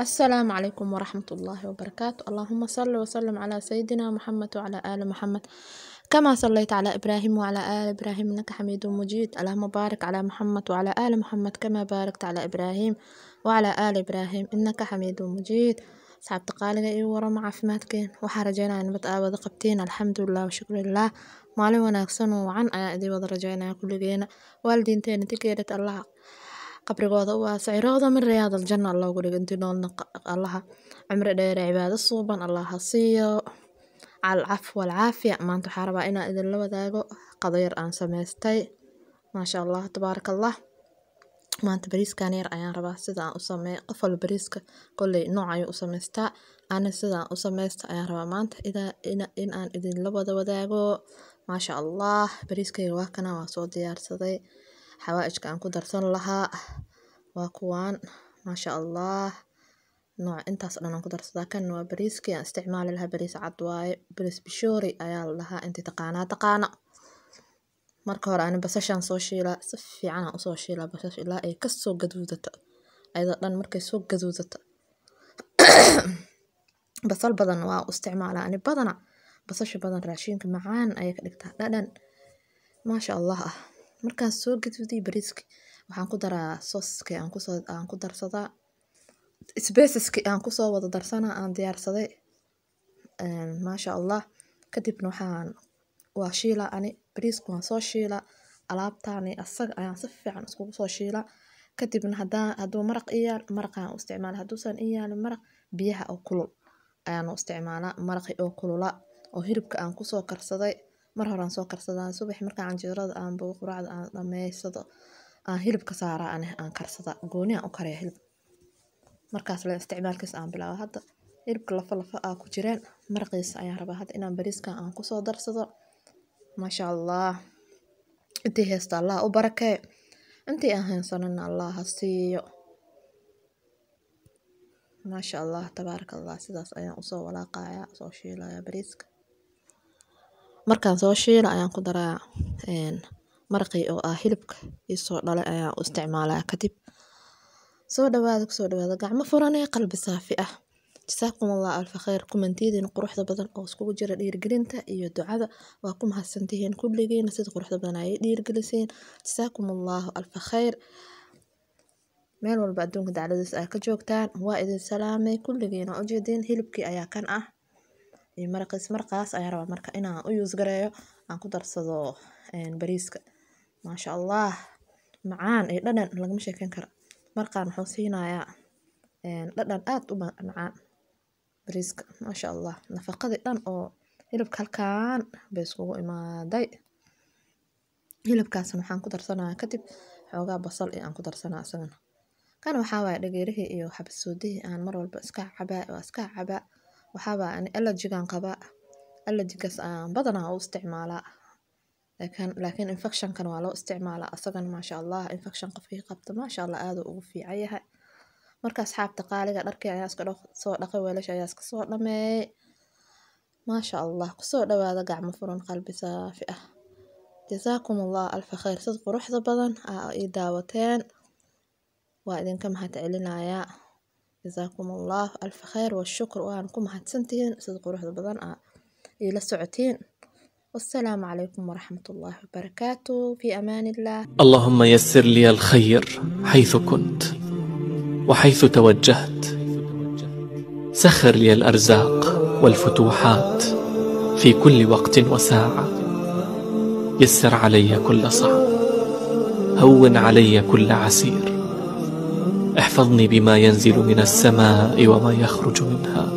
السلام عليكم ورحمة الله وبركاته اللهم صل وسلم على سيدنا محمد وعلى آل محمد كما صليت على إبراهيم وعلى آل إبراهيم إنك حميد مجيد اللهم بارك على محمد وعلى آل محمد كما باركت على إبراهيم وعلى آل إبراهيم إنك حميد مجيد صعب تقالنا إيه ورم عافمادكين وحرجينا rajaynaa in bad الحمد لله وشكر washukrilah maalin wanaagsan وعن wacan ayaa كل wada والدين kulligeena waalidiinteena الله qabrigooda u aasay cirooda min riyaad aljanna allah ugu dhiganti noolna allaha cimri dheere cibaado suuban allah ha siiyo alcaf walcaafiya maanta waxaa rabaa inaan idinla wadaago qado yar aan samaystay maasha allah tabaaraka allah maanta bariiskan yar ayaan rabaa sidaan u sameeya qof walba bariiska kolley nooc ayuu u samaystaa ana sidaan u samaysta ayaan rabaa maanta in aan idinla wada wadaago maasha allah bariiskayga waa kana waa soo diyaarsaday xawaajka aan ku darsan lahaa waa kuwaan maasha allah nooc intaas dhan aan ku darsadaa kan waa bariiskii aan isticmaali lahaa bariis cad waaye bariis bishoori ayaa la lahaa intii taqaanaa taqaana marka hore aan basashaan soo shiilaa si fiican usoo shiilaa basash ilaa ay kasoo gaduudato ayadoo dhan markay soo gaduudato basal badan waa u isticmaalaa ani badana basasha badan raashinka macaan ayay ka dhigtaa dhadhan maasha allah ah Markaad soo gadgadi bariiska waxaan ku daraa sooska aan ku darsadaa. Isbeysaski aan ku wada darsana aan diyaarsaday. Een ehm, maasha Allah. kadibna waxaan waa shiila ani bariisku waan soo shiila alaabtaani asaga ayaan si fiican iskugu soo shiila. Ka dibna haddaan hadduu maraq iyaal u isticmaal. Hadduusan iyaalin maraq biyaha oo kulul ayaan u isticmaalaa maraqi oo kulula oo hiribka aan kusoo karsaday mar hore soo karsadaa subax markaa canjeerada aan bogo quraacda aan dhameysado aan hilibka saaraa aneh aan karsada gooni aan u kariya hilib markaas la isticmaalkiisa aan bilaabo hadda hilibka lafa lafa aa ku jireen maraqiisa ayaan rabaa hadda inaan bariiskan aan kusoo darsado maasha allah intii heesta allah u barakee intii aan haysanana allah ha siiyo maasha allah tabaaraka allah sidaas ayaan usoo walaaqayaa soo shiilaya bariiska Markaan soo shiilo ayaan ku daraa een maraqii oo ah hilibka isoo dhala ayaan u isticmaalaa kadib. Soo dhawaada ku dhawaada gacmo furan ee qalbi saafi ah. Jazakumullahu alfa khayr kumantiidin quruxda badan oo iskugu jira dhiirgelinta iyo ducada. Waa ku mahadsantihiin kulligiina sida quruxda badan ay dhiirgelisiin. Jazakumullahu alfa khayr. Meel walba adduunka dacdadis ay ka joogtaan. Waa idin salaamay kulligiina u hilibkii ayaa kan ah iyo maraqis marqaas ayaan rabaa marka inaan u yuus gareeyo aan ku darsado bariiska maasha allah macaan iyo dhadhan lagama sheekeyn karo markaan wuxuu siinayaa dhadhan aad u macaan bariiska maasha allah nafaqadii dhan oo hilibka halkaan bay iskugu imaaday hilibkaasna waxaan ku darsanaa kadib xoogaa basal iyo aan ku darsanaa isagana kan waxaa waaye dhageerihii iyo xabasuudihii aan mar walba iska cabaa oo iska cabaa Waxaa waye ani allergy aan qabaa. Allergy gaas aan badanaa u isticmaalaa. Laakiin, infection kan waa loo isticmaalaa. Asagana maashaAllah infection qofkii qabto maashaAllah aad ugu fiican yahay. Markaas xaabta qaaliga dharkii ayaa iska soo dhaqay weelasha ayaa iska soo dhammeeyay. MaashaAllah ku soo dhawaada gacmo furan qalbi saafi ah. Jazaakumullah alfa khayr. Sad quruxda badan aa i daawateen. Waa idinka mahadcelinayaa جزاكم الله ألف خير والشكر وأنكم هتسنتين صدق روح بدن آه، إلى سعتين والسلام عليكم ورحمة الله وبركاته في أمان الله اللهم يسر لي الخير حيث كنت وحيث توجهت سخر لي الأرزاق والفتوحات في كل وقت وساعة يسر علي كل صعب هون علي كل عسير احفظني بما ينزل من السماء وما يخرج منها